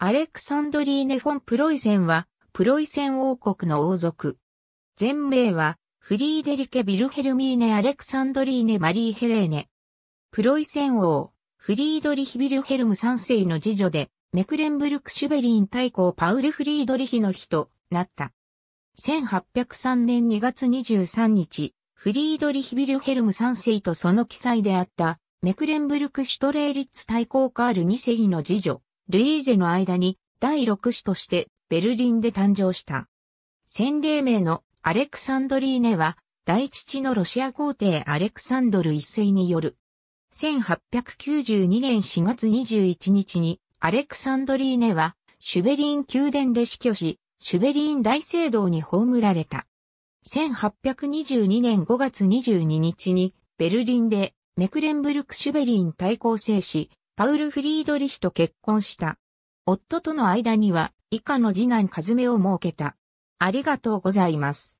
アレクサンドリーネ・フォン・プロイセンは、プロイセン王国の王族。全名は、フリーデリケ・ビルヘルミーネ・アレクサンドリーネ・マリー・ヘレーネ。プロイセン王、フリードリヒ・ビルヘルム3世の次女で、メクレンブルク・シュベリン大公パウル・フリードリヒの日となった。1803年2月23日、フリードリヒ・ビルヘルム3世とその記載であった、メクレンブルク・シュトレーリッツ大公カール2世の次女。ルイーゼの間に第6子としてベルリンで誕生した。洗礼名のアレクサンドリーネは、大父のロシア皇帝アレクサンドル一世による。1892年4月21日に、アレクサンドリーネは、シュベリーン宮殿で死去し、シュベリーン大聖堂に葬られた。1822年5月22日に、ベルリンで、メクレンブルク・シュベリーン対抗制し、パウル・フリードリヒと結婚した。夫との間には以下の次男カズメを設けた。ありがとうございます。